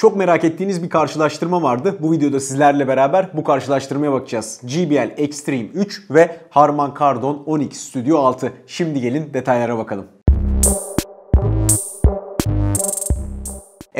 Çok merak ettiğiniz bir karşılaştırma vardı. Bu videoda sizlerle beraber bu karşılaştırmaya bakacağız. JBL Extreme 3 ve Harman Kardon 12 Studio 6. Şimdi gelin detaylara bakalım.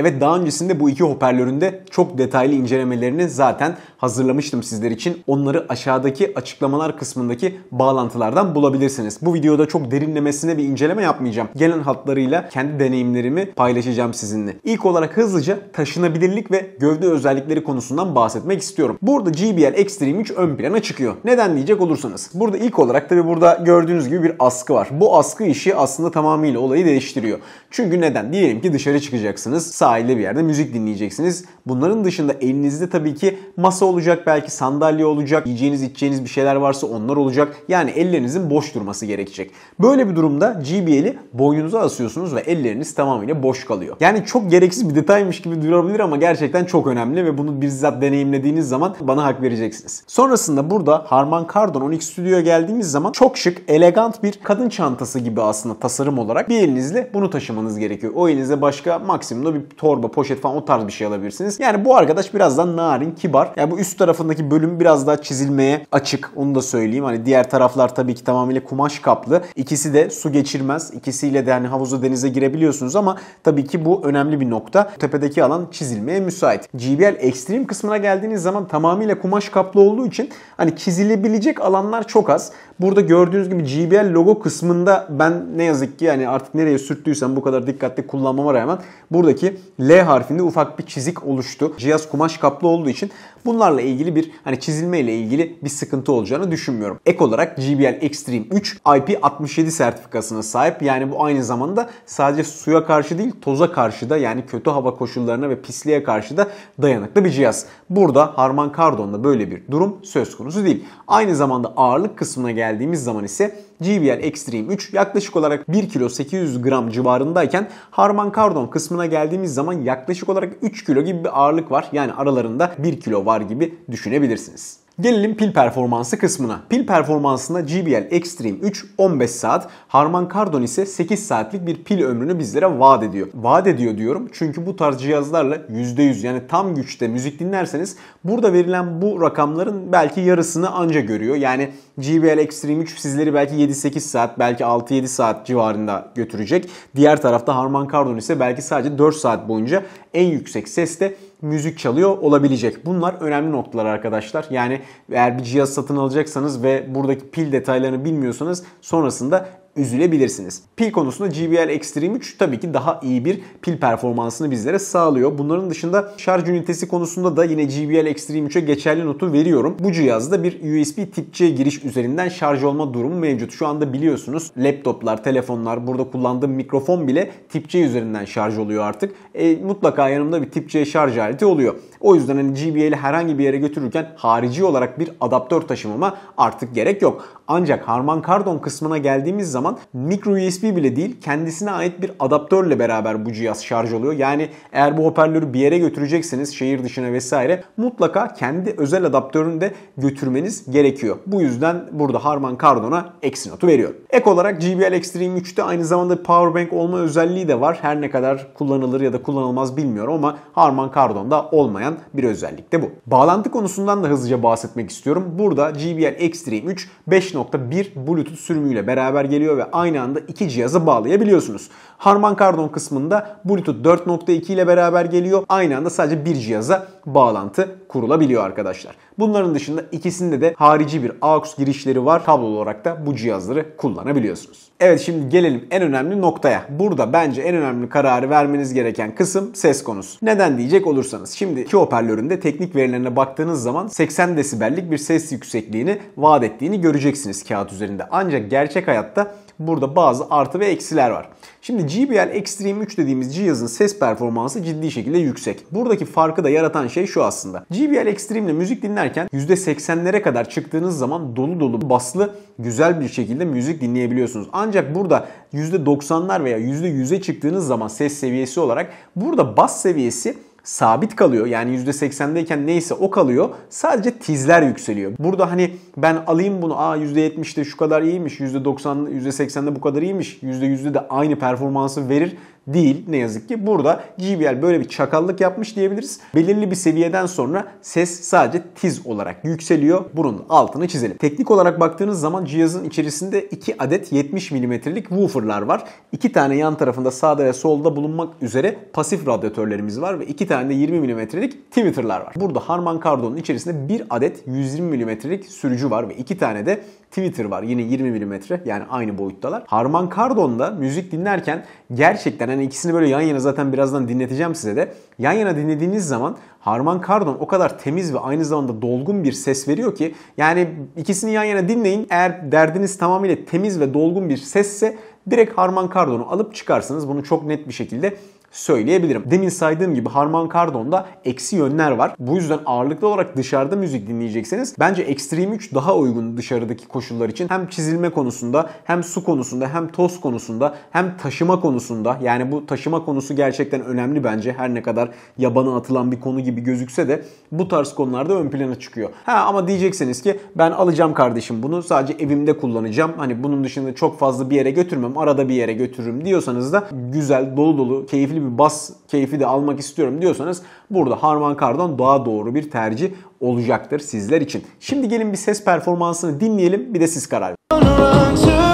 Evet daha öncesinde bu iki hoparlöründe çok detaylı incelemelerini zaten hazırlamıştım sizler için. Onları aşağıdaki açıklamalar kısmındaki bağlantılardan bulabilirsiniz. Bu videoda çok derinlemesine bir inceleme yapmayacağım. Gelen hatlarıyla kendi deneyimlerimi paylaşacağım sizinle. İlk olarak hızlıca taşınabilirlik ve gövde özellikleri konusundan bahsetmek istiyorum. Burada JBL Extreme 3 ön plana çıkıyor. Neden diyecek olursanız. Burada ilk olarak tabi burada gördüğünüz gibi bir askı var. Bu askı işi aslında tamamıyla olayı değiştiriyor. Çünkü neden? Diyelim ki dışarı çıkacaksınız. Sağ sahilde bir yerde müzik dinleyeceksiniz. Bunların dışında elinizde tabii ki masa olacak, belki sandalye olacak, yiyeceğiniz içeceğiniz bir şeyler varsa onlar olacak. Yani ellerinizin boş durması gerekecek. Böyle bir durumda JBL'i boynunuza asıyorsunuz ve elleriniz tamamıyla boş kalıyor. Yani çok gereksiz bir detaymış gibi durabilir ama gerçekten çok önemli ve bunu bizzat deneyimlediğiniz zaman bana hak vereceksiniz. Sonrasında burada Harman Kardon 12 Studio'ya geldiğimiz zaman çok şık, elegant bir kadın çantası gibi aslında tasarım olarak bir elinizle bunu taşımanız gerekiyor. O elinize başka maksimumda bir torba, poşet falan o tarz bir şey alabilirsiniz. Yani bu arkadaş biraz daha narin, kibar. Yani bu üst tarafındaki bölüm biraz daha çizilmeye açık. Onu da söyleyeyim. Hani diğer taraflar tabii ki tamamıyla kumaş kaplı. İkisi de su geçirmez. İkisiyle de hani havuza denize girebiliyorsunuz ama tabii ki bu önemli bir nokta. Tepedeki alan çizilmeye müsait. GBL Extreme kısmına geldiğiniz zaman tamamıyla kumaş kaplı olduğu için hani çizilebilecek alanlar çok az. Burada gördüğünüz gibi GBL logo kısmında ben ne yazık ki yani artık nereye sürttüysem bu kadar dikkatli kullanmama rağmen buradaki L harfinde ufak bir çizik oluştu. Cihaz kumaş kaplı olduğu için Bunlarla ilgili bir hani çizilmeyle ilgili bir sıkıntı olacağını düşünmüyorum. Ek olarak JBL Extreme 3 IP67 sertifikasına sahip. Yani bu aynı zamanda sadece suya karşı değil toza karşı da yani kötü hava koşullarına ve pisliğe karşı da dayanıklı bir cihaz. Burada Harman Kardon'da böyle bir durum söz konusu değil. Aynı zamanda ağırlık kısmına geldiğimiz zaman ise GBR Extreme 3 yaklaşık olarak 1 kilo 800 gram civarındayken Harman Kardon kısmına geldiğimiz zaman yaklaşık olarak 3 kilo gibi bir ağırlık var. Yani aralarında 1 kilo var var gibi düşünebilirsiniz. Gelelim pil performansı kısmına. Pil performansında JBL Extreme 3 15 saat, Harman Kardon ise 8 saatlik bir pil ömrünü bizlere vaat ediyor. Vaat ediyor diyorum çünkü bu tarz cihazlarla %100 yani tam güçte müzik dinlerseniz burada verilen bu rakamların belki yarısını anca görüyor. Yani JBL Extreme 3 sizleri belki 7-8 saat belki 6-7 saat civarında götürecek. Diğer tarafta Harman Kardon ise belki sadece 4 saat boyunca en yüksek seste müzik çalıyor olabilecek. Bunlar önemli noktalar arkadaşlar. Yani eğer bir cihaz satın alacaksanız ve buradaki pil detaylarını bilmiyorsanız sonrasında üzülebilirsiniz. Pil konusunda JBL Extreme 3 tabii ki daha iyi bir pil performansını bizlere sağlıyor. Bunların dışında şarj ünitesi konusunda da yine JBL Extreme 3'e geçerli notu veriyorum. Bu cihazda bir USB tip C giriş üzerinden şarj olma durumu mevcut. Şu anda biliyorsunuz laptoplar, telefonlar, burada kullandığım mikrofon bile tip C üzerinden şarj oluyor artık. E, mutlaka yanımda bir tip C şarj aleti oluyor. O yüzden hani JBL'i herhangi bir yere götürürken harici olarak bir adaptör taşımama artık gerek yok. Ancak Harman Kardon kısmına geldiğimiz zaman zaman mikro USB bile değil kendisine ait bir adaptörle beraber bu cihaz şarj oluyor. Yani eğer bu hoparlörü bir yere götürecekseniz şehir dışına vesaire mutlaka kendi özel adaptörünü de götürmeniz gerekiyor. Bu yüzden burada Harman Kardon'a eksi notu veriyorum. Ek olarak JBL Extreme 3'te aynı zamanda powerbank olma özelliği de var. Her ne kadar kullanılır ya da kullanılmaz bilmiyorum ama Harman Kardon'da olmayan bir özellik de bu. Bağlantı konusundan da hızlıca bahsetmek istiyorum. Burada JBL Extreme 3 5.1 Bluetooth sürümüyle beraber geliyor bağlanabiliyor ve aynı anda iki cihazı bağlayabiliyorsunuz. Harman Kardon kısmında Bluetooth 4.2 ile beraber geliyor. Aynı anda sadece bir cihaza bağlantı kurulabiliyor arkadaşlar. Bunların dışında ikisinde de harici bir AUX girişleri var. Kablo olarak da bu cihazları kullanabiliyorsunuz. Evet şimdi gelelim en önemli noktaya. Burada bence en önemli kararı vermeniz gereken kısım ses konusu. Neden diyecek olursanız. Şimdi iki hoparlöründe teknik verilerine baktığınız zaman 80 desibellik bir ses yüksekliğini vaat ettiğini göreceksiniz kağıt üzerinde. Ancak gerçek hayatta burada bazı artı ve eksiler var. Şimdi JBL Extreme 3 dediğimiz cihazın ses performansı ciddi şekilde yüksek. Buradaki farkı da yaratan şey şu aslında. JBL Extreme ile müzik dinlerken %80'lere kadar çıktığınız zaman dolu dolu baslı güzel bir şekilde müzik dinleyebiliyorsunuz. Ancak burada %90'lar veya %100'e çıktığınız zaman ses seviyesi olarak burada bas seviyesi sabit kalıyor. Yani %80'deyken neyse o kalıyor. Sadece tizler yükseliyor. Burada hani ben alayım bunu aa %70'de şu kadar iyiymiş, %90'da %80'de bu kadar iyiymiş, %100'de de aynı performansı verir değil ne yazık ki. Burada JBL böyle bir çakallık yapmış diyebiliriz. Belirli bir seviyeden sonra ses sadece tiz olarak yükseliyor. Bunun altını çizelim. Teknik olarak baktığınız zaman cihazın içerisinde 2 adet 70 mm'lik wooferlar var. 2 tane yan tarafında sağda ve solda bulunmak üzere pasif radyatörlerimiz var ve 2 tane de 20 mm'lik Twitter'lar var. Burada Harman Kardon'un içerisinde 1 adet 120 mm'lik sürücü var ve 2 tane de Twitter var yine 20 mm yani aynı boyuttalar. Harman Kardon'da müzik dinlerken gerçekten hani ikisini böyle yan yana zaten birazdan dinleteceğim size de. Yan yana dinlediğiniz zaman Harman Kardon o kadar temiz ve aynı zamanda dolgun bir ses veriyor ki yani ikisini yan yana dinleyin. Eğer derdiniz tamamıyla temiz ve dolgun bir sesse direkt Harman Kardon'u alıp çıkarsınız. Bunu çok net bir şekilde söyleyebilirim. Demin saydığım gibi Harman Kardon'da eksi yönler var. Bu yüzden ağırlıklı olarak dışarıda müzik dinleyecekseniz bence Extreme 3 daha uygun dışarıdaki koşullar için. Hem çizilme konusunda hem su konusunda hem toz konusunda hem taşıma konusunda yani bu taşıma konusu gerçekten önemli bence. Her ne kadar yabana atılan bir konu gibi gözükse de bu tarz konularda ön plana çıkıyor. Ha ama diyecekseniz ki ben alacağım kardeşim bunu sadece evimde kullanacağım. Hani bunun dışında çok fazla bir yere götürmem. Arada bir yere götürürüm diyorsanız da güzel, dolu dolu, keyifli belirli bir bas keyfi de almak istiyorum diyorsanız burada Harman Kardon daha doğru bir tercih olacaktır sizler için. Şimdi gelin bir ses performansını dinleyelim bir de siz karar verin.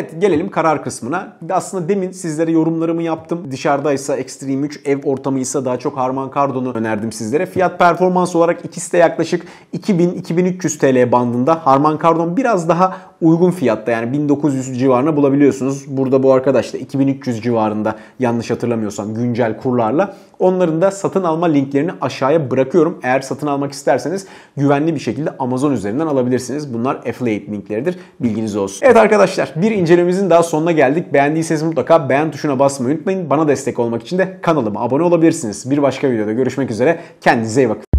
Evet gelelim karar kısmına. Aslında demin sizlere yorumlarımı yaptım. Dışarıdaysa Extreme 3, ev ortamıysa daha çok Harman Kardon'u önerdim sizlere. Fiyat performans olarak ikisi de yaklaşık 2000-2300 TL bandında. Harman Kardon biraz daha uygun fiyatta yani 1900 civarına bulabiliyorsunuz. Burada bu arkadaş da 2300 civarında yanlış hatırlamıyorsam güncel kurlarla. Onların da satın alma linklerini aşağıya bırakıyorum. Eğer satın almak isterseniz güvenli bir şekilde Amazon üzerinden alabilirsiniz. Bunlar affiliate linkleridir. Bilginiz olsun. Evet arkadaşlar bir incelememizin daha sonuna geldik. Beğendiyseniz mutlaka beğen tuşuna basmayı unutmayın. Bana destek olmak için de kanalıma abone olabilirsiniz. Bir başka videoda görüşmek üzere. Kendinize iyi bakın.